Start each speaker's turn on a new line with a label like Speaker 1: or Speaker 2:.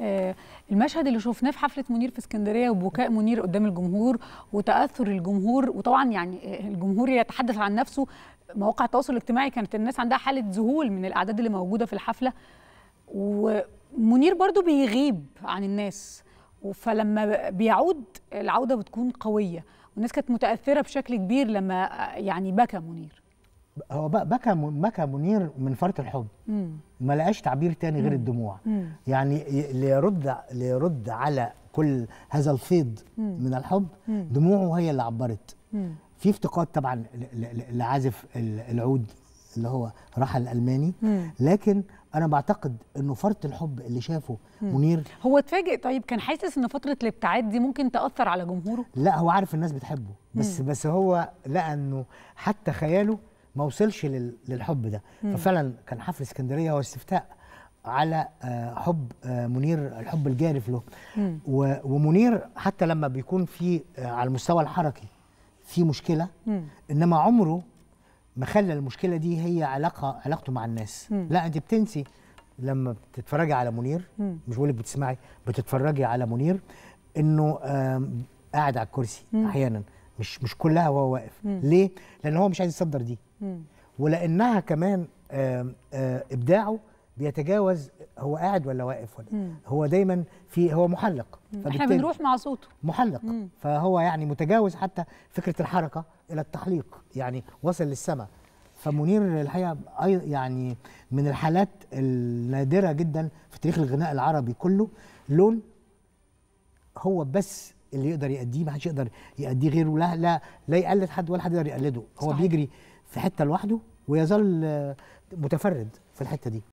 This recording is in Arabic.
Speaker 1: آه، المشهد اللي شفناه في حفله منير في اسكندريه وبكاء منير قدام الجمهور وتاثر الجمهور وطبعا يعني الجمهور يتحدث عن نفسه مواقع التواصل الاجتماعي كانت الناس عندها حاله ذهول من الاعداد اللي موجوده في الحفله ومنير برضو بيغيب عن الناس فلما بيعود العوده بتكون قويه والناس كانت متاثره بشكل كبير لما آه، يعني بكى منير
Speaker 2: هو بكى بكى منير من فرط الحب ما لقاش تعبير تاني غير الدموع يعني ليرد ليرد على كل هذا الفيض من الحب دموعه هي اللي عبرت في افتقاد طبعا لعازف العود اللي هو رحل الالماني لكن انا بعتقد انه فرط الحب اللي شافه منير
Speaker 1: هو اتفاجئ طيب كان حاسس ان فتره الابتعاد دي ممكن تاثر على جمهوره
Speaker 2: لا هو عارف الناس بتحبه بس مم. بس هو لقى انه حتى خياله ما وصلش للحب ده ففعلا كان حفل اسكندريه هو استفتاء على آه، حب آه، منير الحب الجارف له ومنير حتى لما بيكون في آه، على المستوى الحركي في مشكله انما عمره ما خلى المشكله دي هي علاقه علاقته مع الناس لا انت بتنسي لما بتتفرجي على منير مش بقول لك بتسمعي بتتفرجي على منير انه قاعد على الكرسي احيانا مش مش كلها وهو واقف ليه لان هو مش عايز يصدر دي ولانها كمان ابداعه بيتجاوز هو قاعد ولا واقف ولا هو دايما في هو محلق احنا بنروح مع صوته محلق مم. فهو يعني متجاوز حتى فكره الحركه الى التحليق يعني وصل للسماء فمنير الحقيقه يعني من الحالات النادره جدا في تاريخ الغناء العربي كله لون هو بس اللي يقدر يأديه ما حدش يقدر يأديه غيره لا لا لا يقلد حد ولا حد يقدر يقلده هو صحيح. بيجري في حته لوحده ويظل متفرد في الحته دي